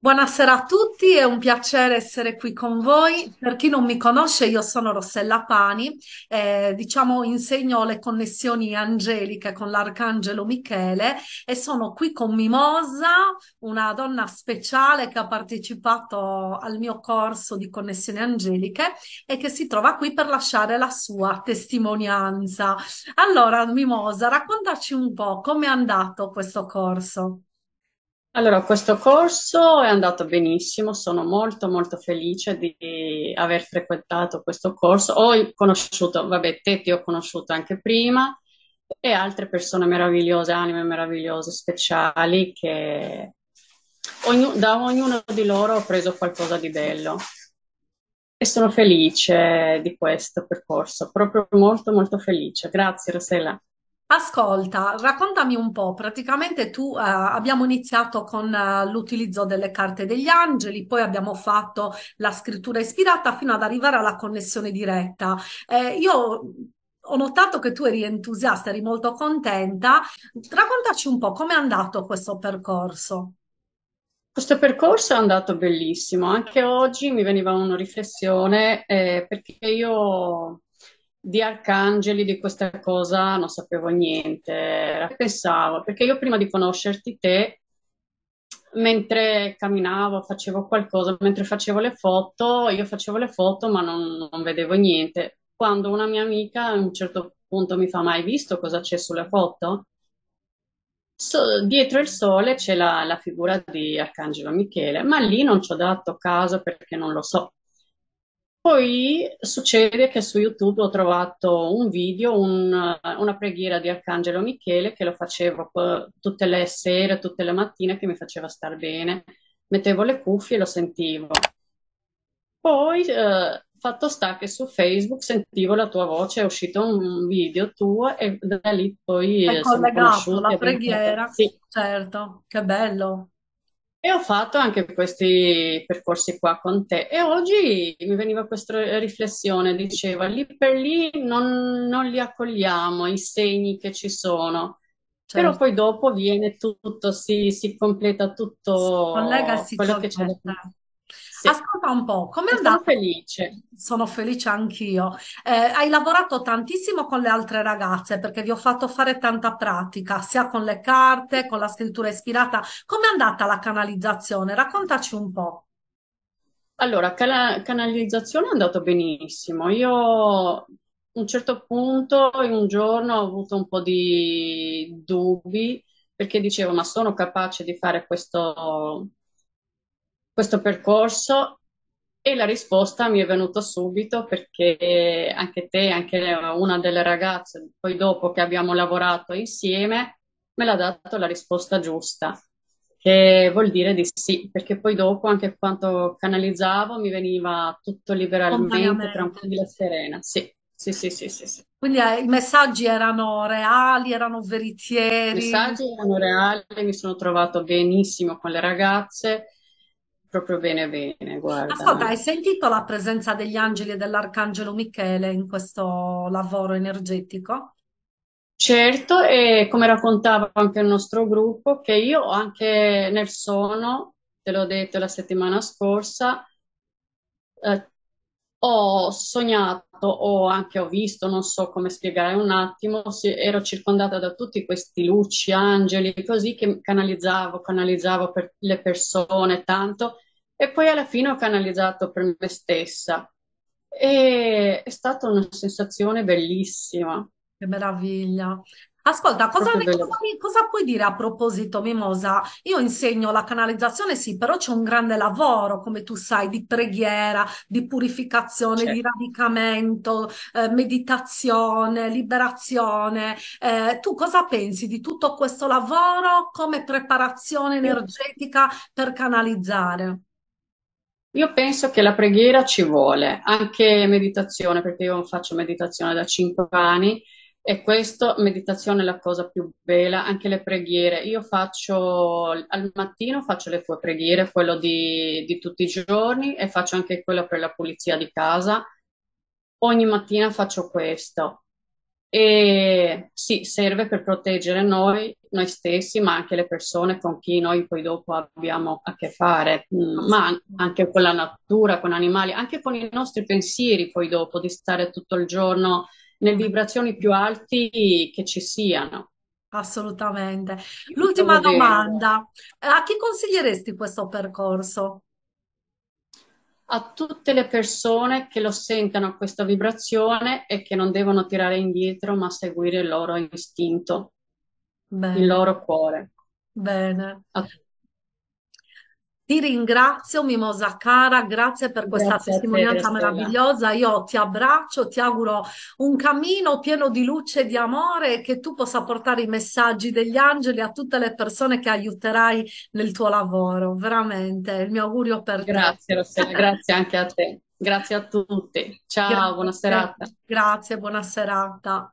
Buonasera a tutti, è un piacere essere qui con voi. Per chi non mi conosce, io sono Rossella Pani, eh, diciamo insegno le connessioni angeliche con l'arcangelo Michele e sono qui con Mimosa, una donna speciale che ha partecipato al mio corso di connessioni angeliche e che si trova qui per lasciare la sua testimonianza. Allora, Mimosa, raccontaci un po' come è andato questo corso. Allora, questo corso è andato benissimo, sono molto molto felice di aver frequentato questo corso. Ho conosciuto, vabbè, te ti ho conosciuto anche prima e altre persone meravigliose, anime meravigliose, speciali, che ognu- da ognuno di loro ho preso qualcosa di bello. E sono felice di questo percorso, proprio molto molto felice. Grazie Rossella. Ascolta, raccontami un po', praticamente tu eh, abbiamo iniziato con eh, l'utilizzo delle carte degli angeli, poi abbiamo fatto la scrittura ispirata fino ad arrivare alla connessione diretta. Eh, io ho notato che tu eri entusiasta, eri molto contenta. Raccontaci un po' com'è andato questo percorso. Questo percorso è andato bellissimo, anche oggi mi veniva una riflessione eh, perché io di arcangeli, di questa cosa non sapevo niente, pensavo, perché io prima di conoscerti te, mentre camminavo, facevo qualcosa, mentre facevo le foto, io facevo le foto ma non, non vedevo niente. Quando una mia amica a un certo punto mi fa, mai visto cosa c'è sulle foto? So, dietro il sole c'è la, la, figura di Arcangelo Michele, ma lì non ci ho dato caso perché non lo so. Poi succede che su YouTube ho trovato un video, un, una preghiera di Arcangelo Michele che lo facevo tutte le sere, tutte le mattine, che mi faceva star bene. Mettevo le cuffie e lo sentivo. Poi, eh, fatto sta che su Facebook sentivo la tua voce, è uscito un video tuo e da lì poi... È eh, collegato ecco, la preghiera, sì. certo, che bello. E ho fatto anche questi percorsi qua con te e oggi mi veniva questa riflessione, diceva lì per lì non, non li accogliamo, i segni che ci sono, certo. però poi dopo viene tutto, si, si completa tutto si collega, si quello che c'è da fare. Sì. Ascolta un po', come andata? Sono felice. Sono felice anch'io. Eh, hai lavorato tantissimo con le altre ragazze perché vi ho fatto fare tanta pratica, sia con le carte, con la scrittura ispirata. Com'è andata la canalizzazione? Raccontaci un po'. Allora, cana- canalizzazione è andata benissimo. Io a un certo punto, in un giorno, ho avuto un po' di dubbi perché dicevo, ma sono capace di fare questo questo percorso e la risposta mi è venuta subito perché anche te, anche una delle ragazze, poi dopo che abbiamo lavorato insieme, me l'ha dato la risposta giusta, che vuol dire di sì, perché poi dopo anche quanto canalizzavo mi veniva tutto liberamente, tranquilla e serena. Sì, sì, sì, sì, sì, sì. Quindi eh, i messaggi erano reali, erano veritieri. I messaggi erano reali, mi sono trovato benissimo con le ragazze proprio bene bene, guarda. Ascolta, hai sentito la presenza degli angeli e dell'arcangelo Michele in questo lavoro energetico? Certo, e come raccontava anche il nostro gruppo, che io anche nel sono, te l'ho detto la settimana scorsa, eh, ho sognato o anche ho visto, non so come spiegare un attimo, ero circondata da tutti questi luci, angeli, così che canalizzavo, canalizzavo per le persone tanto e poi alla fine ho canalizzato per me stessa. E è stata una sensazione bellissima. Che meraviglia. Ascolta, cosa, cosa, puoi dire a proposito, Mimosa? Io insegno la canalizzazione, sì, però c'è un grande lavoro, come tu sai, di preghiera, di purificazione, certo. di radicamento, eh, meditazione, liberazione. Eh, tu cosa pensi di tutto questo lavoro come preparazione energetica per canalizzare? Io penso che la preghiera ci vuole, anche meditazione, perché io faccio meditazione da cinque anni e questo, meditazione è la cosa più bella, anche le preghiere. Io faccio, al mattino faccio le tue preghiere, quello di, di tutti i giorni e faccio anche quello per la pulizia di casa. Ogni mattina faccio questo. E sì, serve per proteggere noi, noi stessi, ma anche le persone con chi noi poi dopo abbiamo a che fare, mm, ma anche con la natura, con animali, anche con i nostri pensieri poi dopo, di stare tutto il giorno nelle mm. vibrazioni più alte che ci siano. Assolutamente. L'ultima domanda, a chi consiglieresti questo percorso? A tutte le persone che lo sentano questa vibrazione e che non devono tirare indietro, ma seguire il loro istinto, Bene. il loro cuore. Bene. A tutti. Ti ringrazio, Mimosa cara, grazie per questa grazie testimonianza te, meravigliosa. Io ti abbraccio, ti auguro un cammino pieno di luce e di amore che tu possa portare i messaggi degli angeli a tutte le persone che aiuterai nel tuo lavoro. Veramente, il mio augurio per te. Grazie, Rossella, grazie anche a te. Grazie a tutti. Ciao, buona serata. Grazie, buona serata.